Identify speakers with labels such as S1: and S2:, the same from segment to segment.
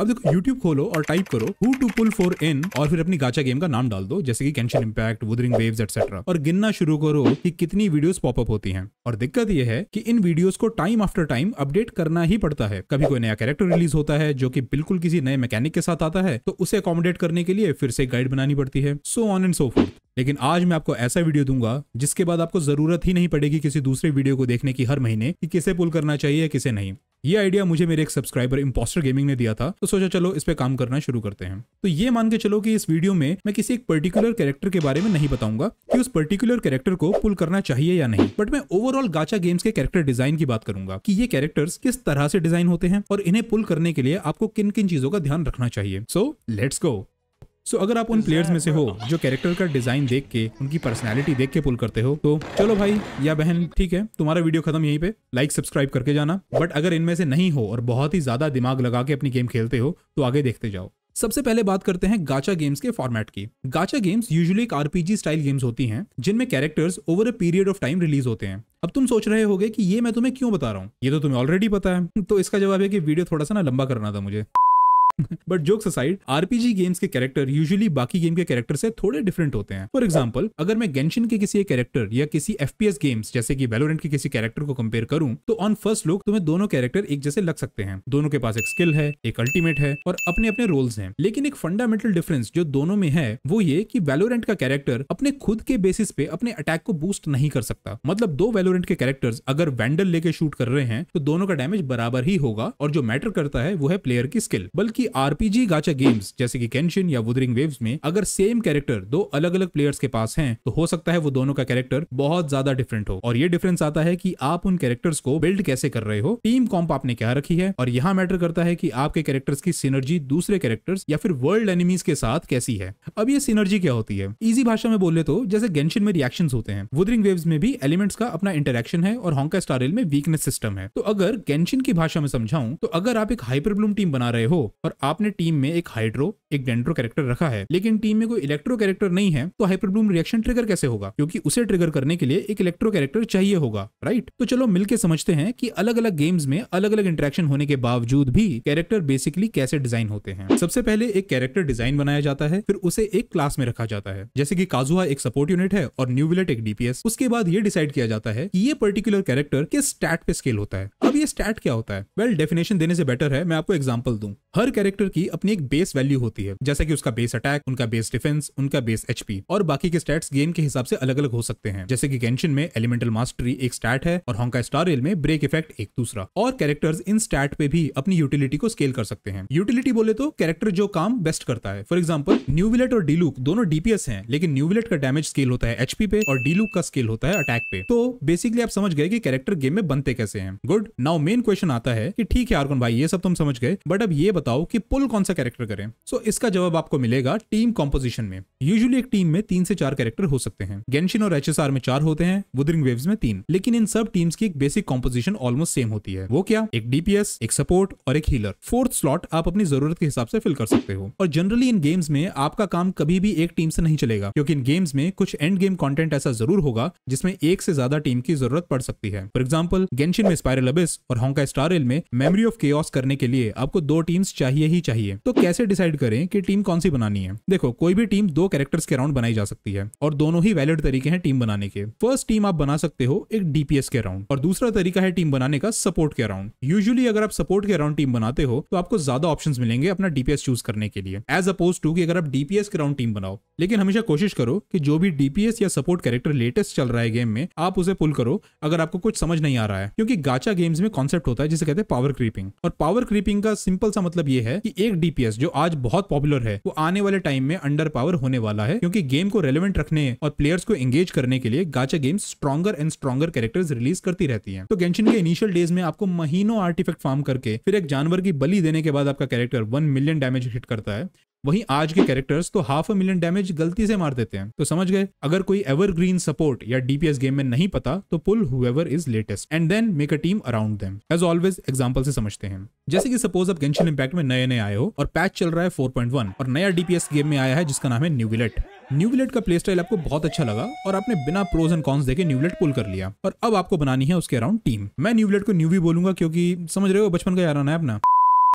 S1: अब देखो YouTube खोलो और टाइप करो who to pull for in और फिर अपनी गाचा गेम का नाम डाल दो जैसे कि Genshin Impact Wuthering Waves etcetera और गिनना शुरू करो कि कितनी वीडियोस पॉपअप होती हैं और दिक्कत यह है कि इन वीडियोस को टाइम आफ्टर टाइम अपडेट करना ही पड़ता है कभी कोई नया कैरेक्टर रिलीज होता है जो कि बिल्कुल किसी नए मैकेनिक के साथ आता है तो उसे अकोमोडेट करने के लिए फिर से गाइड बनानी पड़ती है so on and so forth लेकिन आज मैं आपको ऐसा वीडियो दूंगा जिसके बाद आपको जरूरत ही नहीं पड़ेगी किसी दूसरे वीडियो को देखने की हर महीने कि किसे पुल करना चाहिए या किसे नहीं ये आइडिया मुझे मेरे एक सब्सक्राइबर इम्पोस्टर गेमिंग ने दिया था तो सोचा चलो इस पे काम करना शुरू करते हैं तो ये मान के चलो कि इस वीडियो में मैं किसी एक पर्टिकुलर कैरेक्टर के बारे में नहीं बताऊंगा कि उस पर्टिकुलर कैरेक्टर को पुल करना चाहिए या नहीं बट मैं ओवरऑल गाचा गेम्स के कैरेक्टर डिजाइन की बात करूंगा कि ये कैरेक्टर्स किस तरह से डिजाइन होते हैं और इन्हें पुल करने के लिए आपको किन किन चीजों का ध्यान रखना चाहिए so let's go so so, अगर आप उन प्लेयर्स में से हो जो कैरेक्टर का डिजाइन देख के उनकी पर्सनैलिटी देख के पुल करते हो तो चलो भाई या बहन ठीक है तुम्हारा वीडियो खत्म यहीं पे लाइक सब्सक्राइब करके जाना बट अगर इनमें से नहीं हो और बहुत ही ज्यादा दिमाग लगा के अपनी गेम खेलते हो तो आगे देखते जाओ सबसे पहले बात करते हैं गाचा गेम्स के फॉर्मेट की गाचा गेम्स यूजुअली एक आरपीजी स्टाइल गेम्स होती हैं जिनमें characters over a period of time release होते हैं अब तुम सोच रहे होगे कि ये मैं तुम्हें क्यों बता रहा हूँ ये तो तुम्हें ऑलरेडी पता है तो इसका जवाब है कि वीडियो थोड़ा सा ना लंबा करना था मुझे but jokes aside RPG games के कैरेक्टर यूजुअली बाकी गेम के कैरेक्टर से थोड़े डिफरेंट होते हैं फॉर एग्जांपल अगर मैं गेंशन के किसी एक कैरेक्टर या किसी एफ गेम्स जैसे कि वेलोरेंट के किसी कैरेक्टर को कंपेयर करूं तो ऑन फर्स्ट लुक तुम्हें दोनों कैरेक्टर एक जैसे लग सकते हैं दोनों के पास एक स्किल है एक अल्टीमेट है और अपने अपने रोल्स हैं लेकिन एक फंडामेंटल डिफरेंस जो दोनों में है वो ये की वेलोरेंट का कैरेक्टर अपने खुद के बेसिस पे अपने अटैक को बूस्ट नहीं कर सकता मतलब दो वेलोरेंट के कैरेक्टर्स अगर वैंडल लेके शूट कर रहे हैं तो दोनों का डैमेज बराबर ही होगा और जो मैटर करता है वो है प्लेयर की स्किल बल्कि कि आरपीजी गाचा गेम्स जैसे कि केंशन या वुदरिंग वेव्स में अगर सेम कैरेक्टर दो अलग अलग प्लेयर्स के पास हैं तो हो सकता है वो दोनों का कैरेक्टर बहुत ज्यादा डिफरेंट हो और ये डिफरेंस आता है कि आप उन कैरेक्टर्स को बिल्ड कैसे कर रहे हो टीम कॉम्प आपने क्या रखी है और यहाँ मैटर करता है कि आपके कैरेक्टर्स की सिनर्जी दूसरे कैरेक्टर्स या फिर वर्ल्ड एनिमीज के साथ कैसी है अब ये सिनर्जी क्या होती है इजी भाषा में बोले तो जैसे गेंशन में रिएक्शन होते हैं वुदरिंग वेव्स में भी एलिमेंट्स का अपना इंटरेक्शन है और हॉन्का स्टारेल में वीकनेस सिस्टम है तो अगर गेंशन की भाषा में समझाऊं तो अगर आप एक हाइपर ब्लूम टीम बना रहे हो और आपने टीम में एक हाइड्रो एक डेंड्रो कैरेक्टर रखा है लेकिन टीम में कोई इलेक्ट्रो कैरेक्टर नहीं है तो हाइपरब्लूम रिएक्शन ट्रिगर कैसे होगा क्योंकि उसे ट्रिगर करने के लिए एक इलेक्ट्रो कैरेक्टर चाहिए होगा राइट तो चलो मिलकर समझते हैं कि अलग अलग गेम्स में अलग अलग इंटरेक्शन होने के बावजूद भी कैरेक्टर बेसिकली कैसे डिजाइन होते हैं सबसे पहले एक कैरेक्टर डिजाइन बनाया जाता है फिर उसे एक क्लास में रखा जाता है जैसे की काजुआ एक सपोर्ट यूनिट है और न्यू विलेट एक डीपीएस उसके बाद ये डिसाइड किया जाता है कि ये पर्टिकुलर कैरेक्टर किस स्टैट पे स्केल होता है अब ये स्टैट क्या होता है वेल well, डेफिनेशन देने से बेटर है मैं आपको एग्जाम्पल दूं हर कैरेक्टर की अपनी एक बेस वैल्यू होती है जैसे कि उसका बेस अटैक उनका बेस डिफेंस उनका बेस एचपी और बाकी के स्टैट्स गेम के हिसाब से अलग अलग हो सकते हैं जैसे कि गेंशन में एलिमेंटल मास्टरी एक स्टैट है और हॉन्का स्टार रेल में ब्रेक इफेक्ट एक दूसरा और कैरेक्टर्स इन स्टैट पे भी अपनी यूटिलिटी को स्केल कर सकते हैं यूटिलिटी बोले तो कैरेक्टर जो काम बेस्ट करता है फॉर एग्जाम्पल न्यू विलेट और डीलुक दोनों डीपीएस है लेकिन न्यू विलेट का डैमेज स्केल होता है एचपी पे और डीलूक का स्केल होता है अटैक पे तो बेसिकली आप समझ गए कि कैरेक्टर गेम में बनते कैसे हैं गुड नाउ मेन क्वेश्चन आता है कि ठीक है आर्गन भाई ये सब तुम समझ गए बट अब ये बताओ कि पुल कौन सा कैरेक्टर करें सो so, इसका जवाब आपको मिलेगा टीम कॉम्पोजिशन में यूजुअली एक टीम में तीन से चार कैरेक्टर हो सकते हैं गेंशिन और एच में चार होते हैं वुदरिंग वेव्स में तीन लेकिन इन सब टीम्स की एक बेसिक कॉम्पोजिशन ऑलमोस्ट सेम होती है वो क्या एक डीपीएस एक सपोर्ट और एक हीलर फोर्थ स्लॉट आप अपनी जरूरत के हिसाब से फिल कर सकते हो और जनरली इन गेम्स में आपका काम कभी भी एक टीम से नहीं चलेगा क्योंकि इन गेम्स में कुछ एंड गेम कंटेंट ऐसा जरूर होगा जिसमें एक से ज्यादा टीम की जरूरत पड़ सकती है फॉर एग्जाम्पल गेंशिन में स्पायरल अबिस और हॉन्का स्टारेल में मेमोरी ऑफ के करने के लिए आपको दो टीम्स चाहिए लिए ही चाहिए तो कैसे डिसाइड करें कि टीम कौन सी बनानी है देखो कोई भी टीम दो कैरेक्टर्स के अराउंड बनाई जा सकती है और दोनों ही वैलिड तरीके हैं टीम बनाने के फर्स्ट टीम आप बना सकते हो एक डीपीएस के अराउंड और दूसरा तरीका है टीम बनाने का सपोर्ट के अराउंड यूजली अगर आप सपोर्ट के अराउंड टीम बनाते हो तो आपको ज्यादा ऑप्शन मिलेंगे अपना डीपीएस चूज करने के लिए एज अपोज टू की अगर आप डीपीएस के अराउंड टीम बनाओ लेकिन हमेशा कोशिश करो कि जो भी डीपीएस या सपोर्ट कैरेक्टर लेटेस्ट चल रहा है गेम में आप उसे पुल करो अगर आपको कुछ समझ नहीं आ रहा है क्योंकि गाचा गेम्स में कॉन्सेप्ट होता है जिसे कहते हैं पावर क्रीपिंग और पावर क्रीपिंग का सिंपल सा मतलब यह है है कि एक डीपीएस जो आज बहुत पॉपुलर है वो आने वाले टाइम में अंडर पावर होने वाला है क्योंकि गेम को रेलिवेंट रखने और प्लेयर्स को एंगेज करने के लिए gacha game stronger and stronger characters release करती रहती है तो गेंशन के इनिशियल डेज में आपको महीनों आर्टिफेक्ट फार्म करके फिर एक जानवर की बलि देने के बाद आपका character one million damage hit करता है वहीं आज के कैरेक्टर्स तो हाफ अ मिलियन डैमेज गलती से मार देते हैं तो समझ गए अगर कोई एवरग्रीन सपोर्ट या डीपीएस गेम में नहीं पता तो pull whoever is latest and then make a team around them as always example से समझते हैं जैसे कि सपोज आप गेंशन इंपैक्ट में नए नए आए हो और पैच चल रहा है 4.1 और नया डीपीएस गेम में आया है जिसका नाम है न्यूविलेट न्यूविलेट का प्ले स्टाइल आपको बहुत अच्छा लगा और आपने बिना प्रोज एंड कॉन्स देखे न्यूविलेट पुल कर लिया और अब आपको बनानी है उसके अराउंड टीम मैं न्यूविलेट को न्यूवी बोलूंगा क्योंकि समझ रहे हो बचपन का याराना है अपना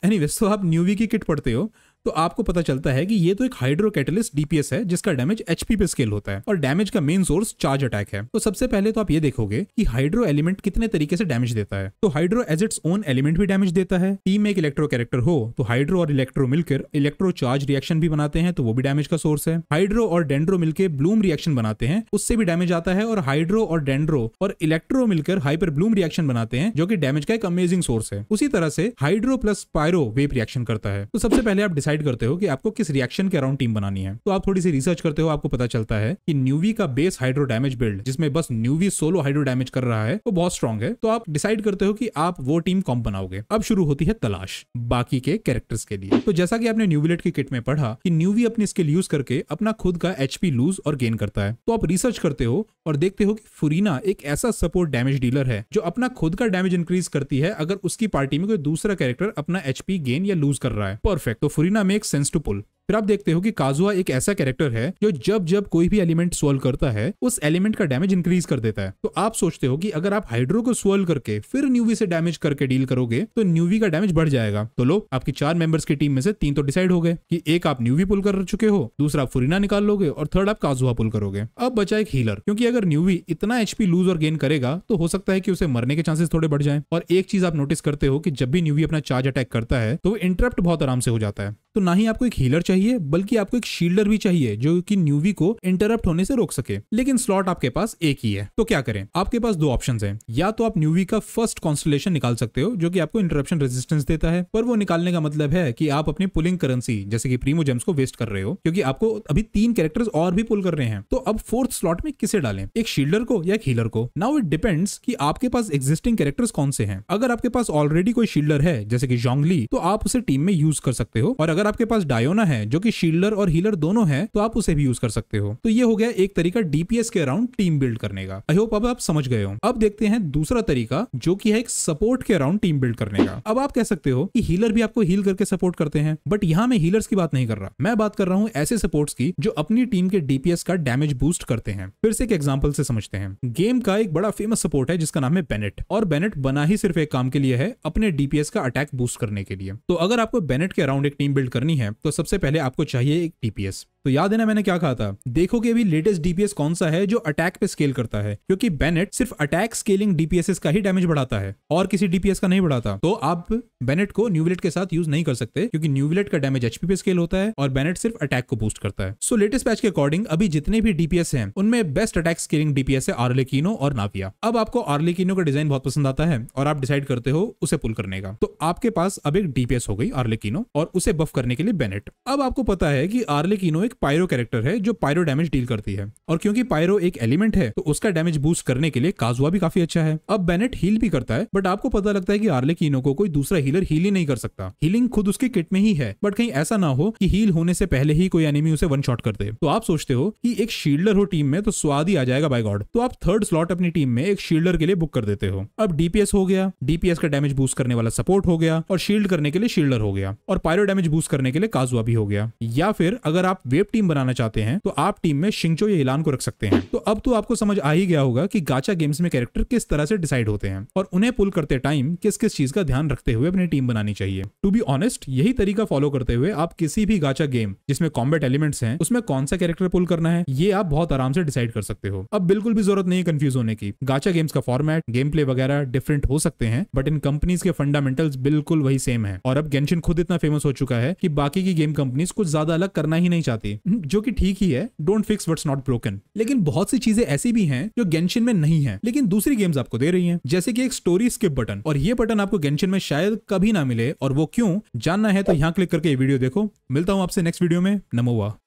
S1: एनी एनीवेज तो आप न्यूवी की किट पढ़ते हो तो आपको पता चलता है कि ये तो एक हाइड्रोकेटलिस्ट डीपीएस है जिसका डैमेज एचपी पे स्केल होता है और डैमेज का मेन सोर्स चार्ज अटैक है तो सबसे पहले तो आप ये देखोगे कि हाइड्रो एलिमेंट कितने तरीके से डैमेज देता है तो hydro as its own element भी डैमेज देता है टीम में एक इलेक्ट्रो कैरेक्टर हो तो हाइड्रो और इलेक्ट्रो मिलकर इलेक्ट्रो चार्ज रिएक्शन भी बनाते हैं तो वो भी डैमेज का सोर्स है हाइड्रो और डेंड्रो मिलकर ब्लूम रिएक्शन बनाते हैं उससे भी डैमेज आता है और हाइड्रो और डेंड्रो और इलेक्ट्रो मिलकर हाइपर ब्लूम रिएक्शन बनाते हैं जो कि डैमेज का एक अमेजिंग सोर्स है उसी तरह से hydro plus pyro vape reaction करता है तो सबसे पहले आप डिसाइड डिसाइड करते हो कि आपको किस रिएक्शन के अराउंड टीम बनानी है तो आप थोड़ी सी रिसर्च करते हो आपको पता चलता है कि न्यूवी का बेस हाइड्रो डैमेज बिल्ड जिसमें बस न्यूवी सोलो हाइड्रो डैमेज कर रहा है वो बहुत स्ट्रॉन्ग है तो आप डिसाइड करते हो कि आप वो टीम कॉम बनाओगे अब शुरू होती है तलाश बाकी के कैरेक्टर्स के लिए तो जैसा कि आपने न्यूविलेट की किट में पढ़ा कि न्यूवी अपनी स्किल यूज करके अपना खुद का एचपी लूज और गेन करता है तो आप रिसर्च करते हो और देखते हो कि फुरीना एक ऐसा सपोर्ट डैमेज डीलर है जो अपना खुद का डैमेज इंक्रीज करती है अगर उसकी पार्टी में कोई दूसरा कैरेक्टर अपना एचपी गेन या लूज कर रहा है परफेक्ट तो फुरीना gonna sense to pull. फिर आप देखते हो कि काजुआ एक ऐसा कैरेक्टर है जो जब जब कोई भी एलिमेंट सोल्व करता है उस एलिमेंट का डैमेज इंक्रीज कर देता है तो आप सोचते हो कि अगर आप हाइड्रो को सोल्व करके फिर न्यूवी से डैमेज करके डील करोगे तो न्यूवी का डैमेज बढ़ जाएगा तो लो आपकी चार मेंबर्स की टीम में से तीन तो डिसाइड हो गए कि एक आप न्यूवी पुल कर चुके हो दूसरा आप फुरीना निकाल लोगे और थर्ड आप काजुआ पुल करोगे अब बचा एक हीलर क्योंकि अगर न्यूवी इतना एचपी लूज और गेन करेगा तो हो सकता है कि उसे मरने के चांसेस थोड़े बढ़ जाए और एक चीज आप नोटिस करते हो कि जब भी न्यूवी अपना चार्ज अटैक करता है तो वो इंटरप्ट बहुत आराम से हो जाता है तो ना ही आपको एक हीलर चाहिए चाहिए बल्कि आपको एक शील्डर भी चाहिए जो कि न्यूवी को इंटरप्ट होने से रोक सके लेकिन स्लॉट आपके पास एक ही है तो क्या करें आपके पास दो ऑप्शन है या तो आप न्यूवी का फर्स्ट कॉन्स्टलेशन निकाल सकते हो जो कि आपको इंटरप्शन रेजिस्टेंस देता है पर वो निकालने का मतलब है कि आप अपनी पुलिंग करेंसी जैसे कि प्रीमो जेम्स को वेस्ट कर रहे हो क्योंकि आपको अभी तीन कैरेक्टर्स और भी पुल कर रहे हैं तो अब फोर्थ स्लॉट में किसे डालें एक शील्डर को या एक हीलर को नाउ इट डिपेंड्स कि आपके पास एग्जिस्टिंग कैरेक्टर्स कौन से हैं अगर आपके पास ऑलरेडी कोई शील्डर है जैसे कि जोंगली तो आप उसे टीम में यूज कर सकते हो और अगर आपके पास डायोना है जो कि शील्डर और हीलर दोनों हैं तो आप उसे भी यूज कर सकते हो तो ये हो गया एक तरीका डीपीएस के अराउंड टीम बिल्ड करने का आई होप अब आप समझ गए हो अब देखते हैं दूसरा तरीका जो की है एक सपोर्ट के अराउंड टीम बिल्ड करने का अब आप कह सकते हो कि हीलर भी आपको हील करके सपोर्ट करते हैं बट यहाँ मैं हीलर्स की बात नहीं कर रहा मैं बात कर रहा हूँ ऐसे सपोर्ट्स की जो अपनी टीम के डीपीएस का डैमेज बूस्ट करते हैं फिर से एक एग्जाम्पल से समझते हैं गेम का एक बड़ा फेमस सपोर्ट है जिसका नाम है बेनेट और बेनेट बना ही सिर्फ एक काम के लिए है अपने डीपीएस का अटैक बूस्ट करने के लिए तो अगर आपको बेनेट के अराउंड एक टीम बिल्ड करनी है तो सबसे पहले पहले आपको चाहिए एक टीपीएस तो याद है ना मैंने क्या कहा था देखो कि अभी लेटेस्ट डीपीएस कौन सा है जो अटैक पे स्केल करता है क्योंकि बेनेट सिर्फ अटैक स्केलिंग डीपीएसएस का ही डैमेज बढ़ाता है और किसी डीपीएस का नहीं बढ़ाता तो आप बेनेट को न्यूविलेट के साथ यूज नहीं कर सकते क्योंकि न्यूविलेट का डैमेज एचपी पे स्केल होता है और बेनेट सिर्फ अटैक को बूस्ट करता है सो लेटेस्ट पैच के अकॉर्डिंग अभी जितने भी डीपीएस है उनमें बेस्ट अटैक स्केलिंग डीपीएस है आर्लेकिनो और नाविया अब आपको आर्लेकिनो का डिजाइन बहुत पसंद आता है और आप डिसाइड करते हो उसे पुल करने का तो आपके पास अब एक डीपीएस हो गई आर्लेकिनो और उसे बफ करने के लिए बेनेट अब आपको पता है कि आर्लेकिनो एक पायरो कैरेक्टर है जो पायरो डैमेज डील करती है और क्योंकि पायरो एक एलिमेंट है तो उसका डैमेज बूस्ट करने के लिए काजुआ भी काफी अच्छा है अब बेनेट हील भी करता है बट आपको पता लगता है कि आर्ले की को कोई दूसरा हीलर हील ही नहीं कर सकता हीलिंग खुद उसके किट में ही है बट कहीं ऐसा ना हो कि हील होने से पहले ही कोई एनिमी उसे वन शॉट कर दे तो आप सोचते हो कि एक शील्डर हो टीम में तो स्वाद ही आ जाएगा बाय गॉड तो आप थर्ड स्लॉट अपनी टीम में एक शील्डर के लिए बुक कर देते हो अब डीपीएस हो गया डीपीएस का डैमेज बूस्ट करने वाला सपोर्ट हो गया और शील्ड करने के लिए शील्डर हो गया और पायरो डैमेज बूस्ट करने के लिए काजुआ भी हो गया या फिर अगर आप वे ग्रेप टीम बनाना चाहते हैं तो आप टीम में शिंगचो या इलान को रख सकते हैं तो अब तो आपको समझ आ ही गया होगा कि गाचा गेम्स में कैरेक्टर किस तरह से डिसाइड होते हैं और उन्हें पुल करते टाइम किस किस चीज का ध्यान रखते हुए अपनी टीम बनानी चाहिए टू बी ऑनेस्ट यही तरीका फॉलो करते हुए आप किसी भी गाचा गेम जिसमें कॉम्बेट एलिमेंट्स हैं उसमें कौन सा कैरेक्टर पुल करना है ये आप बहुत आराम से डिसाइड कर सकते हो अब बिल्कुल भी जरूरत नहीं है कंफ्यूज होने की गाचा गेम्स का फॉर्मेट गेम प्ले वगैरह डिफरेंट हो सकते हैं बट इन कंपनीज के फंडामेंटल्स बिल्कुल वही सेम है और अब गेंशन खुद इतना फेमस हो चुका है कि बाकी की गेम कंपनीज कुछ ज्यादा अलग करना ही नहीं चाहती थी जो कि ठीक ही है don't fix what's not broken लेकिन बहुत सी चीजें ऐसी भी हैं जो गेंशन में नहीं है लेकिन दूसरी गेम्स आपको दे रही हैं जैसे कि एक स्टोरी स्किप बटन और ये बटन आपको गेंशन में शायद कभी ना मिले और वो क्यों जानना है तो यहाँ क्लिक करके ये वीडियो देखो मिलता हूँ आपसे नेक्स्ट वीडियो में नमोवा